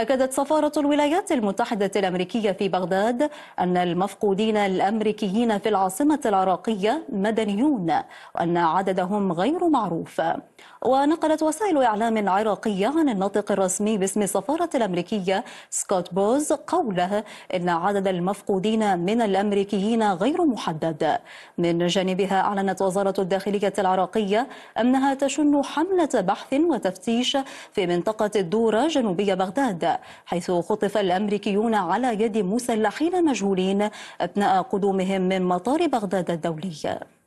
أكدت سفارة الولايات المتحدة الأمريكية في بغداد أن المفقودين الأمريكيين في العاصمة العراقية مدنيون وأن عددهم غير معروف ونقلت وسائل إعلام عراقية عن الناطق الرسمي باسم السفارة الأمريكية سكوت بوز قوله إن عدد المفقودين من الأمريكيين غير محدد من جانبها أعلنت وزارة الداخلية العراقية أنها تشن حملة بحث وتفتيش في منطقة الدورة جنوبية بغداد حيث خطف الأمريكيون على يد مسلحين مجهولين أثناء قدومهم من مطار بغداد الدولي